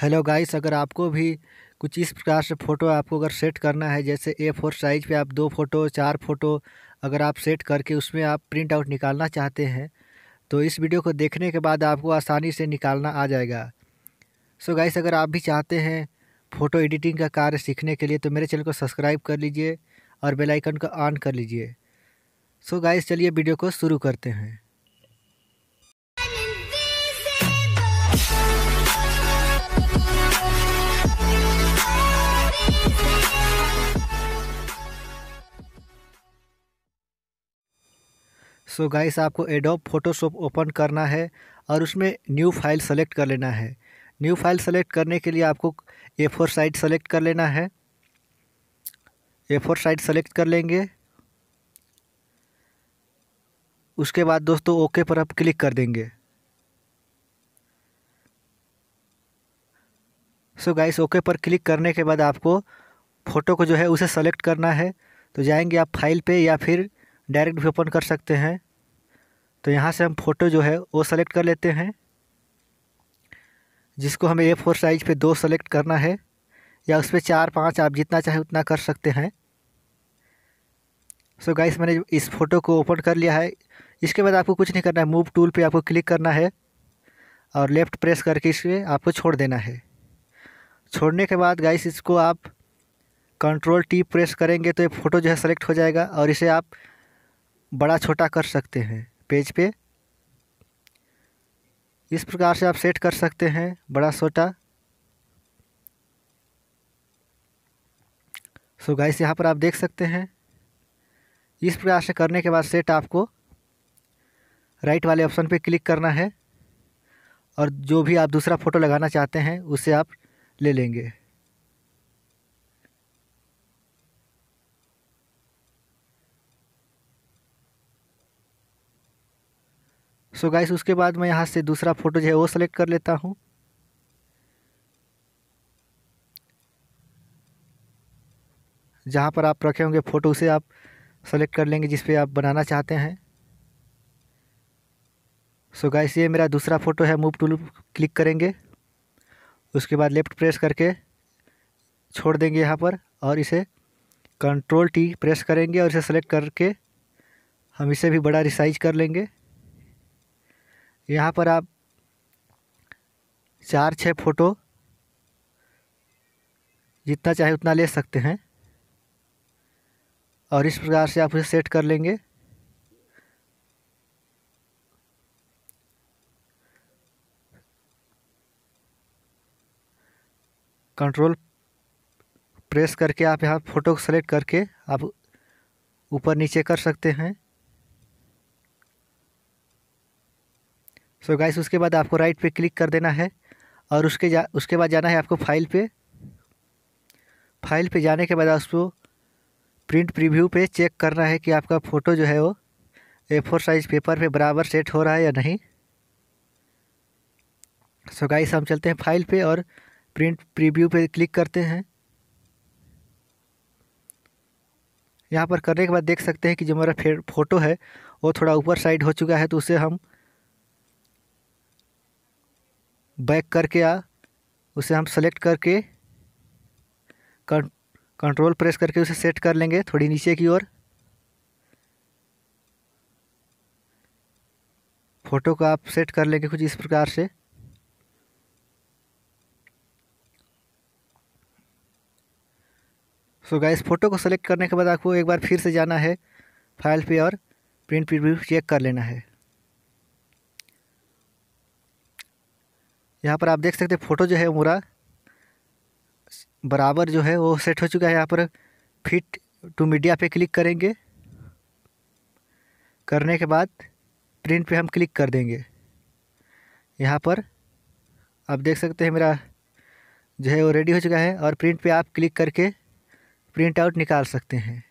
hello guys अगर आपको भी कुछ इस प्रकार से फ़ोटो आपको अगर सेट करना है जैसे ए फोर साइज पे आप दो फ़ोटो चार फ़ोटो अगर आप सेट करके उसमें आप प्रिंट आउट निकालना चाहते हैं तो इस वीडियो को देखने के बाद आपको आसानी से निकालना आ जाएगा सो गाइस अगर आप भी चाहते हैं फ़ोटो एडिटिंग का कार्य सीखने के लिए तो मेरे चैनल को सब्सक्राइब कर लीजिए और बेलाइकन को ऑन कर लीजिए सो गाइस चलिए वीडियो को शुरू करते हैं सो so गाइस आपको एडोब फोटोशॉप ओपन करना है और उसमें न्यू फाइल सेलेक्ट कर लेना है न्यू फाइल सेलेक्ट करने के लिए आपको ए फोर साइट सेलेक्ट कर लेना है ए फोर साइट सेलेक्ट कर लेंगे उसके बाद दोस्तों ओके पर आप क्लिक कर देंगे सो गाइस ओके पर क्लिक करने के बाद आपको फ़ोटो को जो है उसे सेलेक्ट करना है तो जाएंगे आप फाइल पे या फिर डायरेक्ट भी ओपन कर सकते हैं तो यहाँ से हम फ़ोटो जो है वो सेलेक्ट कर लेते हैं जिसको हमें ए फोर साइज पे दो सेलेक्ट करना है या उस पर चार पाँच आप जितना चाहे उतना कर सकते हैं सो so गाइस मैंने इस फ़ोटो को ओपन कर लिया है इसके बाद आपको कुछ नहीं करना है मूव टूल पे आपको क्लिक करना है और लेफ़्ट प्रेस करके इस पर आपको छोड़ देना है छोड़ने के बाद गाइस इसको आप कंट्रोल टी प्रेस करेंगे तो ये फ़ोटो जो है सेलेक्ट हो जाएगा और इसे आप बड़ा छोटा कर सकते हैं पेज पे इस प्रकार से आप सेट कर सकते हैं बड़ा छोटा सो गाइस यहाँ पर आप देख सकते हैं इस प्रकार से करने के बाद सेट आपको राइट वाले ऑप्शन पे क्लिक करना है और जो भी आप दूसरा फ़ोटो लगाना चाहते हैं उसे आप ले लेंगे सो so गाइस उसके बाद मैं यहाँ से दूसरा फ़ोटो जो है वो सेलेक्ट कर लेता हूँ जहाँ पर आप रखे होंगे फ़ोटो उसे आप सेलेक्ट कर लेंगे जिस पे आप बनाना चाहते हैं सो so गाइस ये मेरा दूसरा फ़ोटो है मूव टूल क्लिक करेंगे उसके बाद लेफ़्ट प्रेस करके छोड़ देंगे यहाँ पर और इसे कंट्रोल टी प्रेस करेंगे और इसे सेलेक्ट करके हम इसे भी बड़ा रिसाइज कर लेंगे यहाँ पर आप चार छः फ़ोटो जितना चाहे उतना ले सकते हैं और इस प्रकार से आप उसे सेट कर लेंगे कंट्रोल प्रेस करके आप यहाँ फ़ोटो को सेलेक्ट करके आप ऊपर नीचे कर सकते हैं सो so गाइस उसके बाद आपको राइट पे क्लिक कर देना है और उसके जा उसके बाद जाना है आपको फाइल पे फाइल पे जाने के बाद उसको प्रिंट प्रीव्यू पे चेक करना है कि आपका फ़ोटो जो है वो ए फोर साइज़ पेपर पे बराबर सेट हो रहा है या नहीं सो so गाइस हम चलते हैं फाइल पे और प्रिंट प्रीव्यू पे क्लिक करते हैं यहाँ पर करने के बाद देख सकते हैं कि जो मेरा फोटो है वो थोड़ा ऊपर साइड हो चुका है तो उसे हम बैक करके आ उसे हम सेलेक्ट करके कंट्रोल प्रेस करके उसे सेट कर लेंगे थोड़ी नीचे की ओर फ़ोटो को आप सेट कर लेंगे कुछ इस प्रकार से सो so गाइस फ़ोटो को सेलेक्ट करने के बाद आपको एक बार फिर से जाना है फाइल पे और प्रिंट प्रीव्यू चेक कर लेना है यहाँ पर आप देख सकते हैं फ़ोटो जो है पूरा बराबर जो है वो सेट हो चुका है यहाँ पर फिट टू मीडिया पे क्लिक करेंगे करने के बाद प्रिंट पे हम क्लिक कर देंगे यहाँ पर आप देख सकते हैं मेरा जो है वो रेडी हो चुका है और प्रिंट पे आप क्लिक करके प्रिंट आउट निकाल सकते हैं